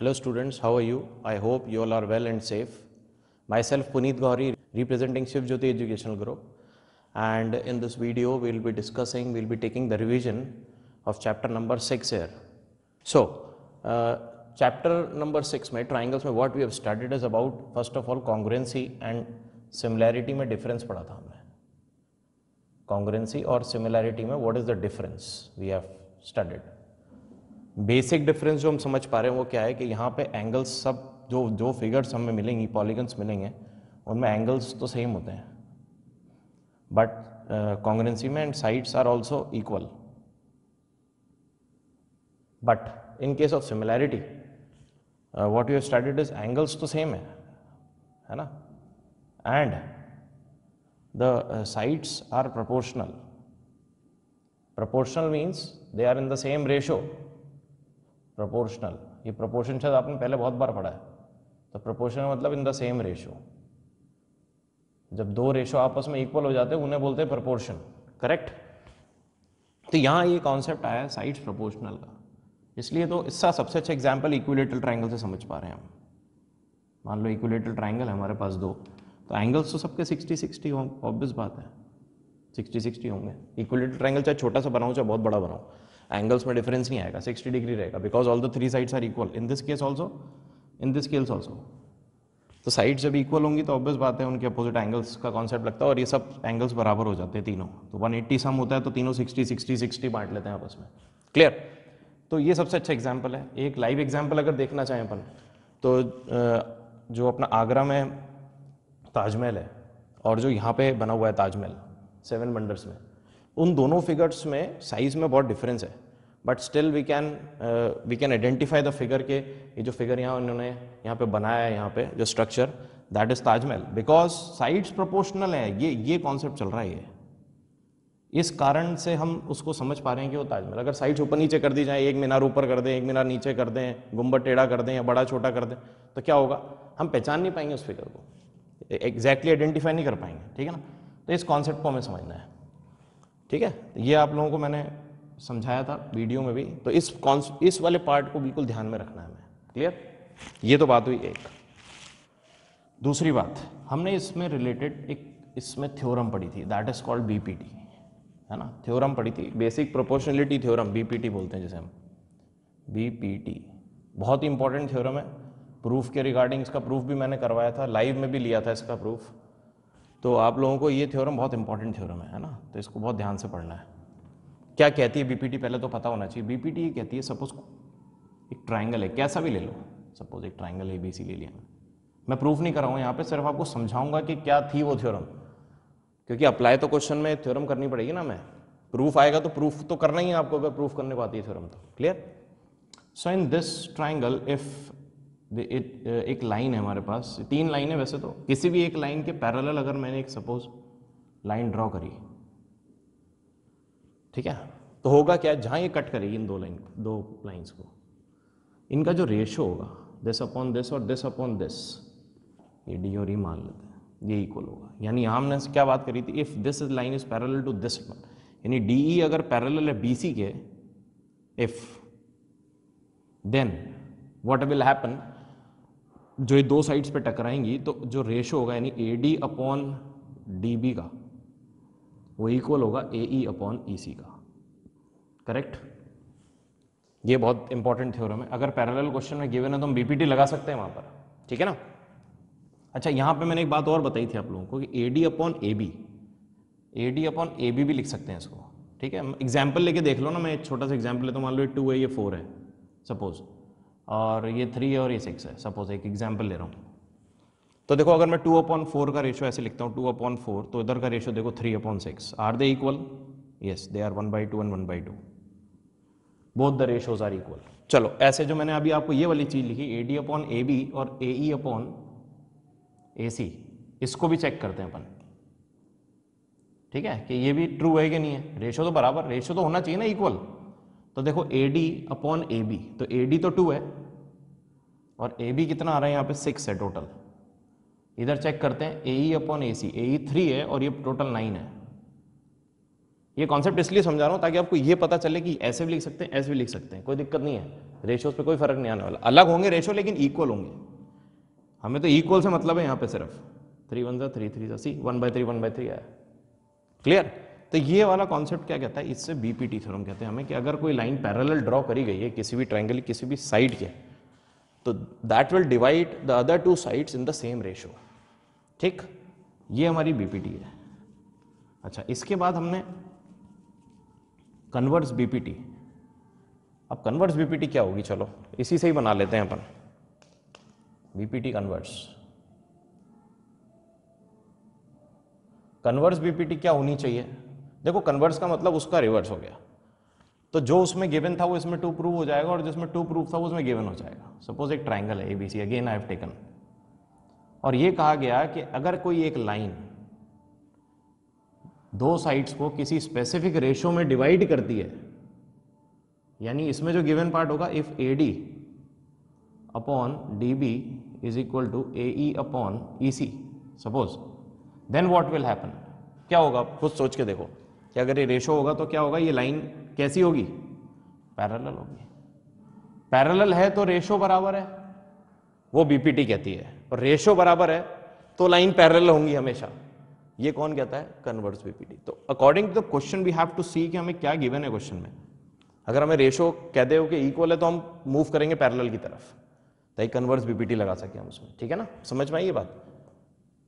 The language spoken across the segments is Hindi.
Hello students, how are you? I hope you all are well and safe. Myself Puneet Gauri representing Shiv Jyoti Educational Group and in this video we will be discussing, we will be taking the revision of chapter number 6 here. So, uh, chapter number 6 my triangles में what we have studied is about first of all congruency and similarity में difference पढ़ा था हमने congruency or similarity में what is the difference we have studied. Basic difference जो हम समझ पा रहे हैं वो क्या है कि यहाँ पे एंगल्स सब जो जो फिगर्स हमें मिलेंगी पॉलीगन्स मिलेंगे उनमें एंगल्स तो सेम होते हैं बट कॉन्ग्रेंसी uh, में and sides are also equal but in case of similarity what you started is angles तो सेम है है ना and the sides are proportional proportional means they are in the same ratio proportional ये प्रोपोर्शन शायद आपने पहले बहुत बार पढ़ा है तो प्रोपोर्शनल मतलब इन द सेम रेशो जब दो रेशो आपस में इक्वल हो जाते हैं उन्हें बोलते हैं प्रोपोर्शन करेक्ट तो यहाँ ये कॉन्सेप्ट आया है साइड्स प्रोपोर्शनल का इसलिए तो इसका सबसे अच्छा एग्जाम्पल इक्विलेटरल ट्राइंगल से समझ पा रहे हैं हम मान लो इक्विलेटरल ट्राइंगल है हमारे पास दो तो एंगल्स तो सबके सिक्सटी सिक्सटी हों ऑब्वियस बात है सिक्सटी सिक्सटी होंगे इक्विलेटरल ट्राइंगल चाहे छोटा सा बनाओ चाहे बहुत बड़ा बनाओ एंगल्स में डिफरेंस नहीं आएगा सिक्सटी डिग्री रहेगा because all the three sides are equal in this case also in this case also तो साइड्स जब इक्वल होंगी तो ऑब्वियस बात है उनके अपोजिट एंगल्स का कॉन्सेप्ट लगता है और ये सब एंगल्स बराबर हो जाते हैं तीनों तो 180 सम होता है तो तीनों 60 60 60 बांट लेते हैं आपस में क्लियर तो ये सबसे अच्छा एग्जाम्पल है एक लाइव एग्जाम्पल अगर देखना चाहें अपन तो जो अपना आगरा में ताजमहल है और जो यहाँ पे बना हुआ है ताजमहल सेवन वंडर्स में उन दोनों फिगर्स में साइज में बहुत डिफरेंस है but still we can we can identify the figure के ये जो फिगर यहाँ उन्होंने यहाँ पे बनाया है यहाँ पे जो structure that is Taj Mahal because sides proportional है ये ये कॉन्सेप्ट चल रहा है ये इस कारण से हम उसको समझ पा रहे हैं कि वो ताजमहल अगर साइड्स ऊपर नीचे कर दी जाए एक मीनार ऊपर कर दें एक मीनार नीचे कर दें गुम्बर टेढ़ा कर दें या बड़ा छोटा कर दें तो क्या होगा हम पहचान नहीं पाएंगे उस फिगर को एग्जैक्टली exactly आइडेंटिफाई नहीं कर पाएंगे ठीक है ना तो इस कॉन्सेप्ट को हमें समझना है ठीक है ये आप लोगों को मैंने समझाया था वीडियो में भी तो इस इस वाले पार्ट को बिल्कुल ध्यान में रखना है हमें क्लियर ये तो बात हुई एक दूसरी बात हमने इसमें रिलेटेड एक इसमें थ्योरम पढ़ी थी दैट इज कॉल्ड बीपीटी है ना थ्योरम पढ़ी थी बेसिक प्रोपोर्शनलिटी थ्योरम बीपीटी बोलते हैं जैसे हम बीपीटी बहुत ही इंपॉर्टेंट थ्योरम है प्रूफ के रिगार्डिंग इसका प्रूफ भी मैंने करवाया था लाइव में भी लिया था इसका प्रूफ तो आप लोगों को ये थ्योरम बहुत इंपॉर्टेंट थ्योरम है ना तो इसको बहुत ध्यान से पढ़ना है क्या कहती है बीपीटी पहले तो पता होना चाहिए बीपीटी ये कहती है सपोज एक ट्राइंगल है कैसा भी ले लो सपोज एक ट्राइंगल ए बी सी ले लिया मैं प्रूफ नहीं कर रहा हूँ यहाँ पे सिर्फ आपको समझाऊंगा कि क्या थी वो थ्योरम क्योंकि अप्लाई तो क्वेश्चन में थ्योरम करनी पड़ेगी ना मैं प्रूफ आएगा तो प्रूफ तो करना ही है आपको अगर प्रूफ करने को आती है थ्योरम तो clear so in this triangle if Uh, एक लाइन है हमारे पास तीन लाइन है वैसे तो किसी भी एक लाइन के पैरेलल अगर मैंने एक सपोज लाइन ड्रॉ करी ठीक है तो होगा क्या जहां ये कट करेगी इन दो लाइन दो लाइंस को इनका जो रेशो होगा दिस अपॉन दिस और दिस अपॉन दिस ये डी और ई e मान लेते हैं ये इक्वल होगा यानी हमने क्या बात करी थी if this is line is parallel to this one यानी डी ई e अगर पैरल है बी सी के if then what will happen जो ये दो साइड्स पे टकराएंगी तो जो रेशो होगा यानी A D upon D B का वो इक्वल होगा ए ई अपॉन ई सी का करेक्ट ये बहुत इंपॉर्टेंट थ्योरम है अगर पैरेलल क्वेश्चन में गिवन है तो हम बीपीटी लगा सकते हैं वहां पर ठीक है ना अच्छा यहाँ पे मैंने एक बात और बताई थी आप लोगों को कि A D upon A B A D upon A B भी लिख सकते हैं इसको ठीक है एग्जाम्पल लेके देख लो ना मैं एक छोटा सा एग्जाम्पल लेता तो हूँ मान लो ये टू है ये फोर है सपोज़ और ये थ्री और ये सिक्स है सपोज एक एग्जाम्पल ले रहा हूँ तो देखो अगर मैं टू अपॉन फोर का रेशो ऐसे लिखता हूँ टू अपॉन फोर तो इधर का रेशो देखो three upon six are they equal yes they are one by two and one by two both the ratios are equal चलो ऐसे जो मैंने अभी आपको ये वाली चीज़ लिखी A D upon A B और ए ई अपॉन ए सी इसको भी चेक करते हैं अपन ठीक है कि ये भी ट्रू है कि नहीं है रेशो तो बराबर रेशो तो होना चाहिए ना इक्वल तो देखो A D upon A B तो ए डी तो टू है और ए बी कितना आ रहा है यहाँ पे सिक्स है टोटल इधर चेक करते हैं ए ई अपॉन ए सी ए ई थ्री है और ये टोटल नाइन है ये कॉन्सेप्ट इसलिए समझा रहा हूँ ताकि आपको ये पता चले कि ऐसे भी लिख सकते हैं ऐसे भी लिख सकते हैं कोई दिक्कत नहीं है रेशोस पे कोई फर्क नहीं आने वाला अलग होंगे रेशो लेकिन इक्वल होंगे हमें तो इक्वल से मतलब है यहाँ पे सिर्फ थ्री वन ज़ा थ्री थ्री ज़ा सी one by three one by three आया क्लियर तो ये वाला कॉन्सेप्ट क्या कहता है इससे बीपीटी थ्योरम कहते हैं हमें कि अगर कोई लाइन पैरेलल ड्रॉ करी गई है किसी भी ट्रायंगल किसी भी साइड के तो that will divide the other two sides in the same ratio ठीक ये हमारी बीपीटी है अच्छा इसके बाद हमने कन्वर्स बीपीटी अब कन्वर्स बीपीटी क्या होगी चलो इसी से ही बना लेते हैं अपन बीपीटी कन्वर्स कन्वर्स बीपीटी क्या होनी चाहिए देखो कन्वर्स का मतलब उसका रिवर्स हो गया तो जो उसमें गिवन था वो इसमें टू प्रूव हो जाएगा और जिसमें टू प्रूफ था वो उसमें गिवन हो जाएगा सपोज एक ट्राइंगल है A B C again I have taken और ये कहा गया कि अगर कोई एक लाइन दो साइड्स को किसी स्पेसिफिक रेशो में डिवाइड करती है यानी इसमें जो गिवन पार्ट होगा if A D upon D B is equal to A E upon E C suppose then what will happen क्या होगा खुद सोच के देखो कि अगर ये रेशो होगा तो क्या होगा ये लाइन कैसी होगी पैरेलल होगी पैरेलल है तो रेशो बराबर है वो बीपीटी कहती है और रेशो बराबर है तो लाइन पैरेलल होंगी हमेशा ये कौन कहता है कन्वर्स बीपीटी तो according to the question we have to see कि हमें क्या गिवन है क्वेश्चन में अगर हमें रेशो कह दे कि इक्वल है तो हम मूव करेंगे पैरेलल की तरफ ताकि कन्वर्स बीपीटी लगा सके हम उसमें ठीक है ना समझ में आई ये बात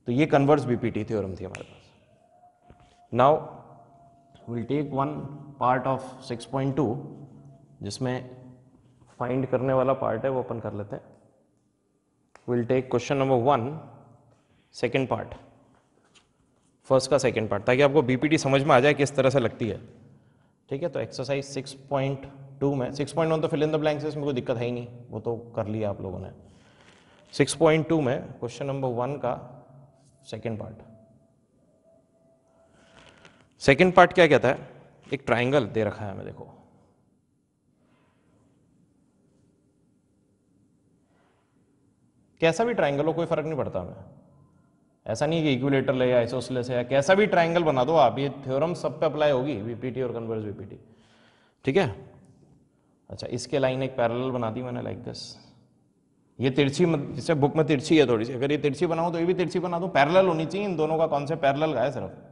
तो ये कन्वर्स बीपीटी थ्योरम थी हमारे पास now will take one part of 6.2 जिसमें फाइंड करने वाला पार्ट है वो अपन कर लेते हैं will take question number one second part first का सेकेंड पार्ट ताकि आपको बीपीटी समझ में आ जाए किस तरह से लगती है ठीक है तो एक्सरसाइज सिक्स पॉइंट टू में सिक्स पॉइंट वन तो फिल इन द ब्लैंक्स इसमें कोई दिक्कत है ही नहीं वो तो कर लिया आप लोगों ने सिक्स पॉइंट टू में क्वेश्चन नंबर वन का सेकेंड पार्ट सेकेंड पार्ट क्या कहता है एक ट्राइंगल दे रखा है हमें देखो कैसा भी ट्राइंगल हो कोई फर्क नहीं पड़ता हमें ऐसा नहीं कि इक्विलेटर ले या आइसोसलेस है या कैसा भी ट्राइंगल बना दो आप ये थ्योरम सब पे अप्लाई होगी वीपीटी और कन्वर्स वीपीटी ठीक है अच्छा इसके लाइन एक पैरल बना दी मैंने लाइक दिस ये तिरछी जैसे बुक में तिरछी है थोड़ी सी अगर ये तिरछी बनाऊँ तो ये भी तिरछी बना दो पैरल होनी चाहिए इन दोनों का कॉन्सेप्ट पैरल का है सिर्फ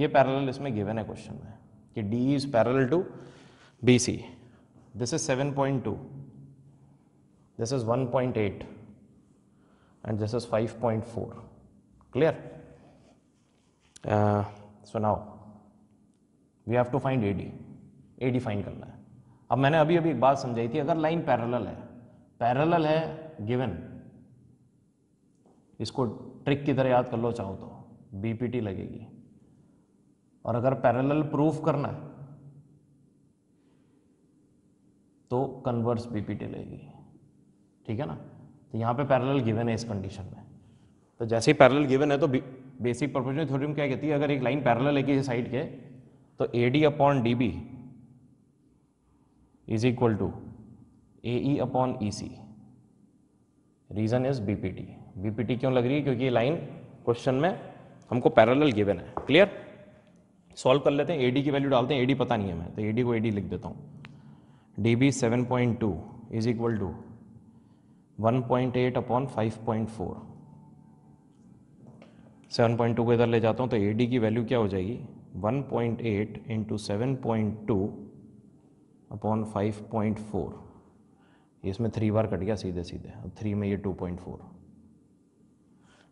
ये पैरेलल इसमें गिवन है क्वेश्चन में कि D is parallel to B C this is seven point two this is one point eight and this is five point four clear so now we have to find A D A D find करना है अब मैंने अभी अभी एक बात समझाई थी अगर लाइन पैरेलल है पैरेलल है गिवन इसको ट्रिक की तरह याद कर लो चाहो तो बीपीटी लगेगी और अगर पैरेलल प्रूफ करना है तो कन्वर्स बीपीटी लेगी ठीक है ना तो यहाँ पे पैरेलल गिवन है इस कंडीशन में तो जैसे ही पैरेलल गिवन है तो बेसिक प्रोपोर्शनल थ्योरम क्या कहती है अगर एक लाइन पैरेलल है किसी साइड के तो A D upon D B is equal to A E upon E C reason is BPT BPT क्यों लग रही है क्योंकि लाइन क्वेश्चन में हमको पैरेलल गिवन है क्लियर सॉल्व कर लेते हैं एडी की वैल्यू डालते हैं एडी पता नहीं है मैं तो एडी को एडी लिख देता हूँ D B seven point two is equal to one point eight upon five point four seven point two को इधर ले जाता हूँ तो ए डी की वैल्यू क्या हो जाएगी one point eight into seven point two upon five point four इसमें थ्री बार कट गया सीधे सीधे अब थ्री में ये टू पॉइंट फोर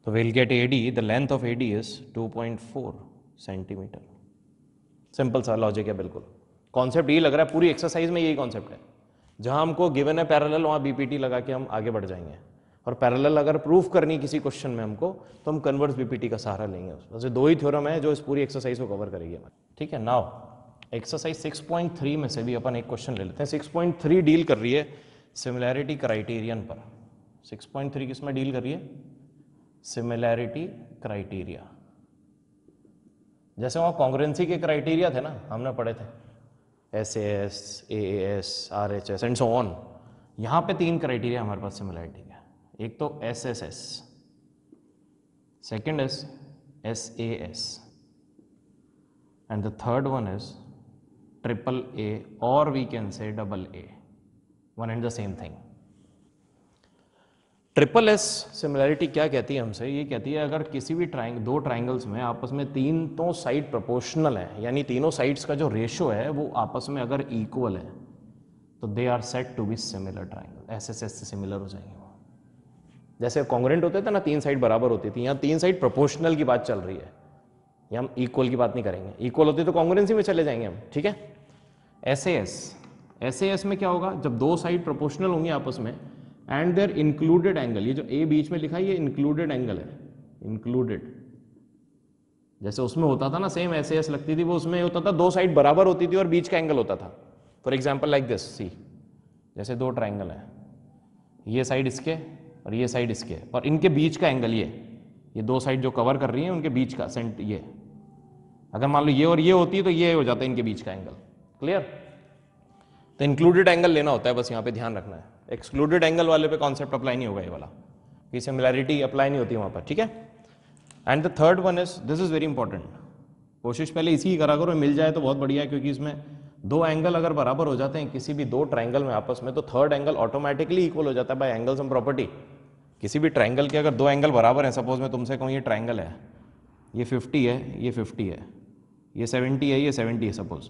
तो will get A D the length of A D is two point four centimetre simple सा लॉजिक है बिल्कुल कॉन्सेप्ट ये लग रहा है पूरी एक्सरसाइज में यही कॉन्सेप्ट है जहाँ हमको गिवन है पैरेलल वहाँ बीपीटी लगा के हम आगे बढ़ जाएंगे और पैरेलल अगर प्रूफ करनी किसी क्वेश्चन में हमको तो हम कन्वर्स बीपीटी का सहारा लेंगे उसमें वैसे दो ही थ्योरम है जो इस पूरी एक्सरसाइज को कवर करेगी हमें ठीक है नाव एक्सरसाइज 6.3 में से भी अपन एक क्वेश्चन ले लेते हैं 6.3 डील कर रही है सिमिलैरिटी क्राइटेरियन पर 6.3 किस में डील कर रही है सिमिलैरिटी क्राइटेरिया जैसे वहाँ कॉन्ग्रेंसी के क्राइटेरिया थे ना हमने पढ़े थे S A S A S R H S and so on यहाँ पे तीन क्राइटेरिया हमारे पास सिमिलरिटी का एक तो S S S second is S A S and the third one is triple A और we can say double A one and the same thing triple S similarity क्या कहती है हमसे ये कहती है अगर किसी भी ट्राइंग दो ट्राइंगल्स में आपस में तीन तो साइड प्रोपोर्शनल है यानी तीनों साइड्स का जो रेशो है वो आपस में अगर इक्वल है तो they are said to be similar triangle ऐसे से ऐसे सिमिलर हो जाएंगे जैसे कॉन्ग्रेंट होते थे ना तीन साइड बराबर होती थी यहाँ तीन साइड प्रोपोर्शनल की बात चल रही है या हम इक्वल की बात नहीं करेंगे इक्वल होती तो कॉन्ग्रेंसी में चले जाएंगे हम ठीक है एस एस एस में क्या होगा जब दो साइड प्रोपोर्शनल होंगी आपस में एंड देयर इंक्लूडेड एंगल ये जो ए बीच में लिखा है ये इंक्लूडेड एंगल है इंक्लूडेड जैसे उसमें होता था ना सेम ऐसे ऐसे लगती थी वो उसमें होता था दो साइड बराबर होती थी और बीच का एंगल होता था for example like this see जैसे दो ट्राइंगल है ये साइड इसके और ये साइड इसके और इनके बीच का एंगल ये ये दो साइड जो कवर कर रही है उनके बीच का सेंट ये अगर मान लो ये और ये होती है तो ये हो जाता है इनके बीच का एंगल क्लियर तो इंक्लूडेड एंगल लेना होता है बस यहाँ पे ध्यान रखना है एक्सक्लूडेड एंगल वाले पे कॉन्सेप्ट अप्लाई नहीं होगा ये वाला ये सिमिलैरिटी अप्लाई नहीं होती वहाँ पर ठीक है and the third one is this is very important कोशिश पहले इसी करा करो मिल जाए तो बहुत बढ़िया है क्योंकि इसमें दो एंगल अगर बराबर हो जाते हैं किसी भी दो ट्राइंगल में आपस में तो थर्ड एंगल ऑटोमेटिकली इक्वल हो जाता है बाय एंगल्स एंड प्रॉपर्टी किसी भी ट्राइंगल के अगर दो एंगल बराबर हैं सपोज मैं तुमसे कहूँ ये ट्राइंगल है ये फिफ्टी है ये फिफ्टी है ये सेवेंटी है ये सेवेंटी है सपोज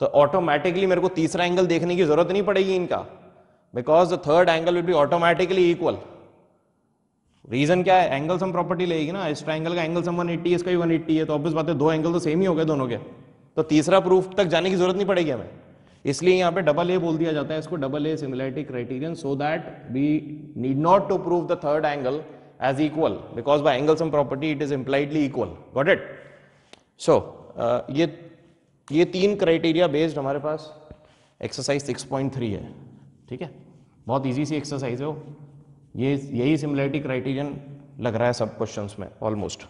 तो ऑटोमेटिकली मेरे को तीसरा एंगल देखने की जरूरत नहीं पड़ेगी इनका because the third angle will be automatically equal reason क्या है एंगल सम प्रॉपर्टी लेगी ना इस ट्राइंगल का एंगल सम 180 है इसका भी 180 है तो ऑब्वियस बात है दो एंगल तो सेम ही हो गए दोनों के तो तीसरा प्रूफ तक जाने की जरूरत नहीं पड़ेगी हमें इसलिए यहाँ पे डबल ए बोल दिया जाता है इसको double A similarity criterion so that we need not to prove the third angle as equal because by angle sum property it is impliedly equal got it so uh, ये ये तीन क्राइटेरिया बेस्ड हमारे पास एक्सरसाइज 6.3 है ठीक है बहुत ईजी सी एक्सरसाइज है वो ये यही सिमिलरिटी क्राइटेरियन लग रहा है सब क्वेश्चंस में ऑलमोस्ट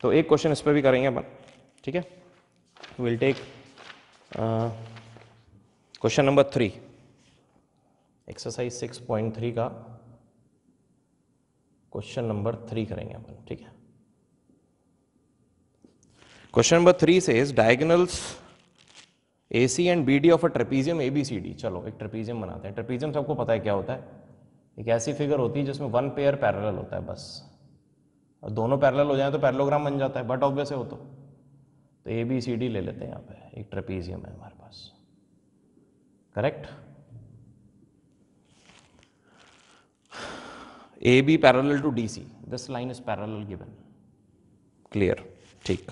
तो एक क्वेश्चन इस पर भी करेंगे अपन ठीक है will take question number three exercise six point three का क्वेश्चन नंबर थ्री करेंगे अपन ठीक है क्वेश्चन नंबर थ्री से diagonals A C and B D of a trapezium A B C D चलो एक ट्रपीजियम बनाते हैं ट्रपीजियम सबको पता है क्या होता है एक ऐसी फिगर होती है जिसमें वन पेयर पैरेलल होता है बस और दोनों पैरेलल हो जाए तो पैरेलोग्राम बन जाता है बट ऑब्वियस है वो तो तो ए बी सी डी ले लेते हैं यहाँ पे एक ट्रपीजियम है हमारे पास correct A B parallel to D C this line is parallel given clear ठीक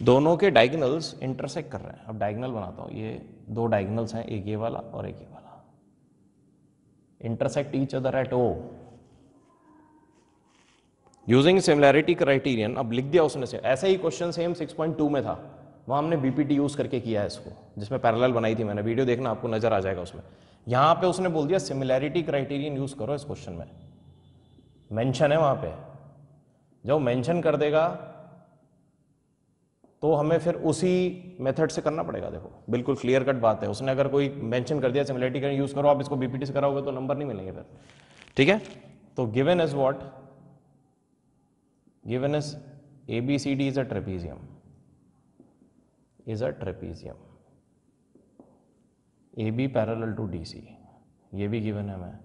दोनों के डायगनल्स इंटरसेक्ट कर रहे हैं अब डायगनल बनाता हूं ये दो डायगनल्स हैं एक ये वाला और एक ये वाला intersect each other at O using similarity criterion अब लिख दिया उसने से ऐसा ही क्वेश्चन सेम 6.2 में था वहां हमने बीपीटी यूज़ करके किया है इसको जिसमें पैरेलल बनाई थी मैंने वीडियो देखना आपको नजर आ जाएगा उसमें यहां पे उसने बोल दिया सिमिलैरिटी क्राइटेरियन यूज़ करो इस क्वेश्चन में मेंशन है वहां पे जब मेंशन कर देगा तो हमें फिर उसी मेथड से करना पड़ेगा देखो बिल्कुल क्लियर कट बात है उसने अगर कोई मेंशन कर दिया सिमिलरिटी करें यूज़ करो आप इसको बीपीटी से कराओगे तो नंबर नहीं मिलेंगे फिर ठीक है तो given is what given is A B C D is a trapezium is a trapezium A B parallel to D C ये भी गिवन है हमें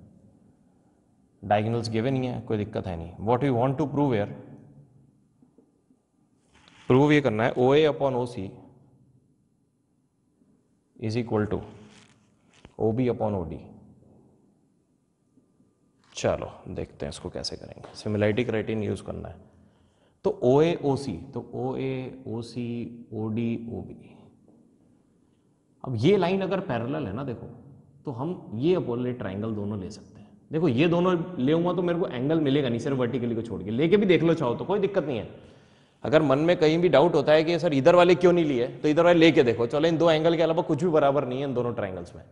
डायगनल्स गिवन ही है कोई दिक्कत है नहीं what you want to prove here prove ये करना है O A upon O C is equal to O B upon O D चलो देखते हैं इसको कैसे करेंगे सिमिलरिटी क्राइटेरियन यूज करना है तो ओ ए ओ सी तो ओ ए ओ सी ओ डी ओ बी अब ये लाइन अगर पैरेलल है ना देखो तो हम ये अपोलेट ट्राइंगल दोनों ले सकते हैं देखो ये दोनों ले तो मेरे को एंगल मिलेगा नहीं सिर्फ वर्टिकली को छोड़ के लेके भी देख लो चाहो तो कोई दिक्कत नहीं है अगर मन में कहीं भी डाउट होता है कि सर इधर वाले क्यों नहीं लिए तो इधर वाले लेके देखो चलो इन दो एंगल के अलावा कुछ भी बराबर नहीं है इन दोनों ट्राइंगल्स में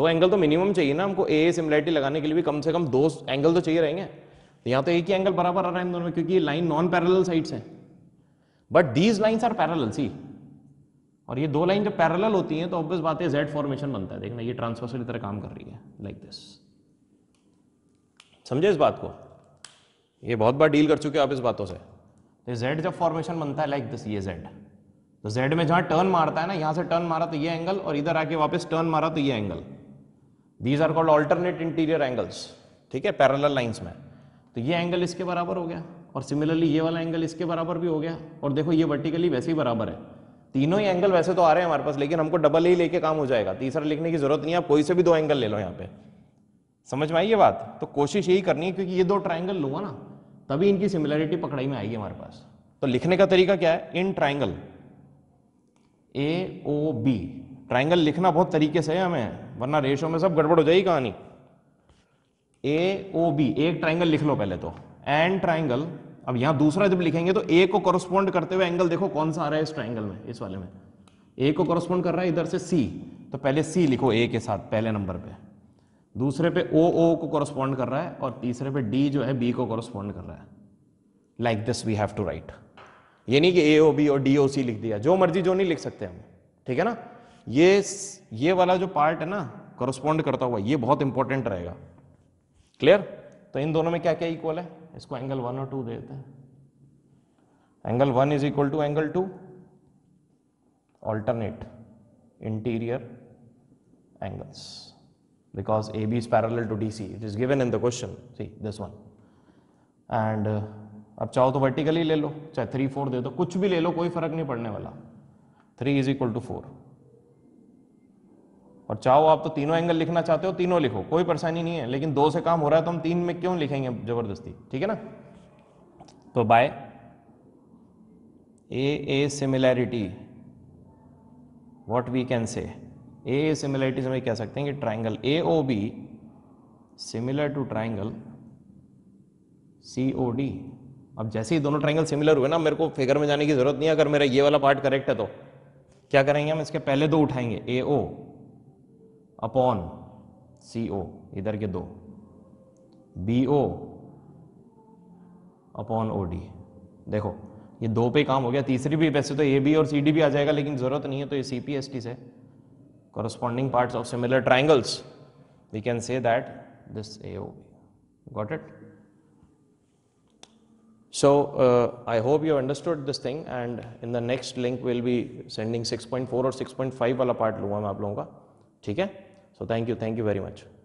दो एंगल तो मिनिमम चाहिए ना हमको ए सिमिलरिटी लगाने के लिए भी कम से कम दो एंगल तो चाहिए रहेंगे तो यहाँ तो एक ही एंगल बराबर आ रहा है इन दोनों में क्योंकि ये लाइन नॉन पैरल साइड्स हैं but these lines are parallel see और ये दो लाइन जब पैरल होती हैं तो ऑब्वियस बात है जेड फॉर्मेशन बनता है देखना ये ट्रांसवर्सल तरह काम कर रही है लाइक दिस समझे इस बात को ये बहुत बार डील कर चुके हैं आप इस बातों से तो जेड जब फॉर्मेशन बनता है लाइक दिस ये जेड तो जेड में जहाँ टर्न मारता है ना यहाँ से टर्न मारा तो ये एंगल और इधर आके वापस टर्न मारा तो ये angle these are called alternate interior angles ठीक है पैरल लाइन्स में तो ये एंगल इसके बराबर हो गया और सिमिलरली ये वाला एंगल इसके बराबर भी हो गया और देखो ये वर्टिकली वैसे ही बराबर है तीनों ही एंगल वैसे तो आ रहे हैं हमारे पास लेकिन हमको डबल ही लेके काम हो जाएगा तीसरा लिखने की जरूरत नहीं है आप कोई से भी दो एंगल ले लो यहाँ पे समझ में आई ये बात तो कोशिश यही करनी है क्योंकि ये दो ट्राइंगल लूंगा ना तभी इनकी सिमिलरिटी पकड़ाई में आएगी हमारे पास तो लिखने का तरीका क्या है in triangle A O B triangle लिखना बहुत तरीके से है हमें वरना रेशो में सब गड़बड़ हो जाएगी कहानी ए ओ बी एक ट्राइंगल लिख लो पहले तो एंड ट्राइंगल अब यहां दूसरा जब लिखेंगे तो ए को कॉरस्पोंड करते हुए एंगल देखो कौन सा आ रहा है इस ट्राइंगल में इस वाले में ए को कॉरस्पोंड कर रहा है इधर से सी तो पहले सी लिखो ए के साथ पहले नंबर पर दूसरे पे ओ ओ को कॉरस्पॉन्ड कर रहा है और तीसरे पे डी जो है बी को कॉरस्पॉन्ड कर रहा है like this we have to write ये नहीं कि ए ओ बी और डी ओ सी लिख दिया जो मर्जी जो नहीं लिख सकते हम ठीक है ना ये ये वाला जो पार्ट है ना कॉरस्पॉन्ड करता हुआ ये बहुत इंपॉर्टेंट रहेगा क्लियर तो इन दोनों में क्या क्या इक्वल है इसको एंगल वन और टू दे देते हैं angle one is equal to angle two alternate interior angles because AB is parallel to DC. It is given in the question. See this one. And uh, अब चाहो तो वर्टिकली ले लो चाहे थ्री फोर दे दो कुछ भी ले लो कोई फर्क नहीं पड़ने वाला three is equal to four और चाहो आप तो तीनों एंगल लिखना चाहते हो तीनों लिखो कोई परेशानी नहीं है लेकिन दो से काम हो रहा है तो हम तीन में क्यों लिखेंगे जबरदस्ती ठीक है ना तो by A A similarity what we can say A similarity हमें कह सकते हैं कि triangle A O B similar to triangle C O D अब जैसे ही दोनों ट्राइंगल सिमिलर हुए ना मेरे को फिगर में जाने की जरूरत नहीं है अगर मेरा ये वाला पार्ट करेक्ट है तो क्या करेंगे हम इसके पहले दो उठाएंगे ए ओ अपॉन सी ओ इधर के दो B O upon O D देखो ये दो पे काम हो गया तीसरी भी वैसे तो ए बी और सी डी भी आ जाएगा लेकिन ज़रूरत नहीं है तो ये सी पी एस टी से corresponding parts of similar triangles, we can say that this AOB. Got it? So uh, I hope you understood this thing and in the next link we'll be sending 6.4 or 6.5 वाला पार्ट लूँगा मैं आप thank you. ठीक है सो थैंक